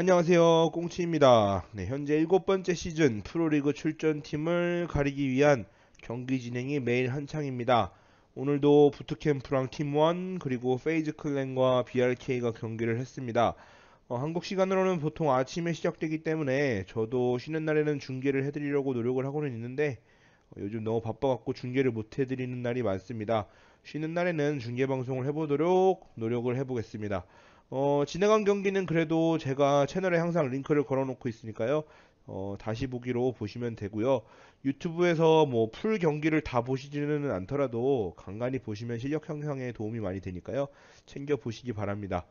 안녕하세요. 꽁치입니다. 네, 현재 7 번째 시즌 프로리그 출전팀을 가리기 위한 경기 진행이 매일 한창입니다. 오늘도 부트캠프랑 팀원 그리고 페이즈 클랜과 BRK가 경기를 했습니다. 어, 한국 시간으로는 보통 아침에 시작되기 때문에 저도 쉬는 날에는 중계를 해드리려고 노력을 하고는 있는데 어, 요즘 너무 바빠갖고 중계를 못 해드리는 날이 많습니다. 쉬는 날에는 중계 방송을 해보도록 노력을 해보겠습니다. 어, 진행한 경기는 그래도 제가 채널에 항상 링크를 걸어놓고 있으니까요. 어, 다시 보기로 보시면 되고요. 유튜브에서 뭐 풀 경기를 다 보시지는 않더라도 간간히 보시면 실력 형상에 도움이 많이 되니까요. 챙겨 보시기 바랍니다.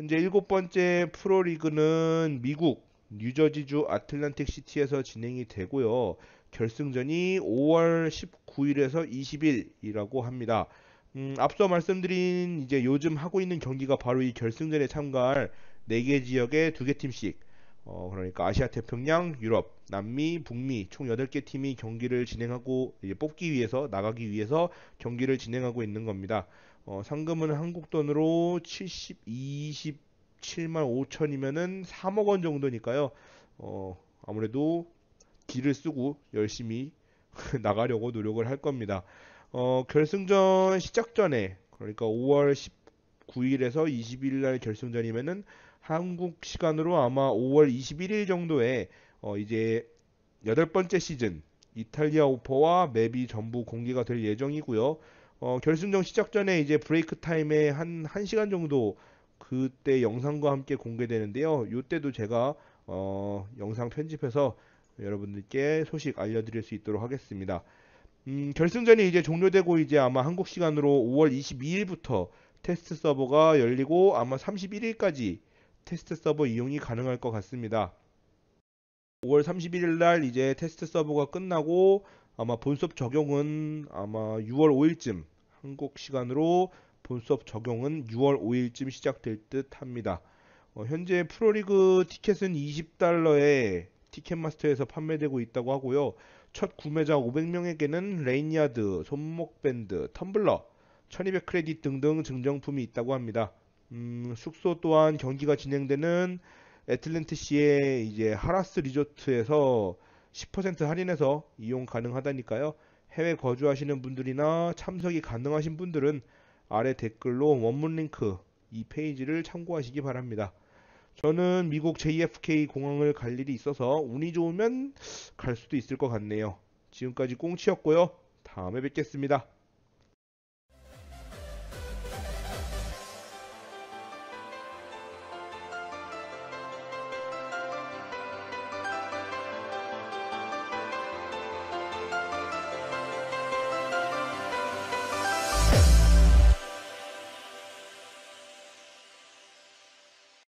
현재 일곱 번째 프로리그는 미국 뉴저지주 아틀란틱 시티에서 진행이 되고요. 결승전이 5월 19일에서 20일이라고 합니다. 음, 앞서 말씀드린 이제 요즘 하고 있는 경기가 바로 이 결승전에 참가할 4개 지역의 2개 팀씩 어, 그러니까 아시아 태평양, 유럽, 남미, 북미 총 8개 팀이 경기를 진행하고 뽑기 위해서 나가기 위해서 경기를 진행하고 있는 겁니다. 어, 상금은 한국 돈으로 70, 27만 5천이면은 3억 원 정도니까요. 어, 아무래도 길을 쓰고 열심히 나가려고 노력을 할 겁니다. 어, 결승전 시작 전에 그러니까 5월 19일에서 20일 날 결승전이면은 한국 시간으로 아마 5월 21일 정도에 어, 이제 여덟 번째 시즌 이탈리아 오퍼와 맵이 전부 공개가 될 예정이고요. 어, 결승전 시작 전에 이제 브레이크 타임에 한 1시간 정도 그때 영상과 함께 공개되는데요. 이때도 제가 어, 영상 편집해서 여러분들께 소식 알려드릴 수 있도록 하겠습니다. 음, 결승전이 이제 종료되고 이제 아마 한국 시간으로 5월 22일부터 테스트 서버가 열리고 아마 31일까지 테스트 서버 이용이 가능할 것 같습니다. 5월 31일 날 이제 테스트 서버가 끝나고 아마 본수업 적용은 아마 6월 5일쯤 한국 시간으로 본수업 적용은 6월 5일쯤 시작될 듯 합니다. 어, 현재 프로리그 티켓은 20달러에 티켓마스터에서 판매되고 있다고 하고요. 첫 구매자 500명에게는 레인야드, 손목밴드, 텀블러, 1200 크레딧 등등 증정품이 있다고 합니다. 음, 숙소 또한 경기가 진행되는 애틀랜트시의 이제 하라스 리조트에서 10% 할인해서 이용 가능하다니까요. 해외 거주하시는 분들이나 참석이 가능하신 분들은 아래 댓글로 원문 링크 이 페이지를 참고하시기 바랍니다. 저는 미국 JFK 공항을 갈 일이 있어서 운이 좋으면 갈 수도 있을 것 같네요. 지금까지 꽁치였고요. 다음에 뵙겠습니다.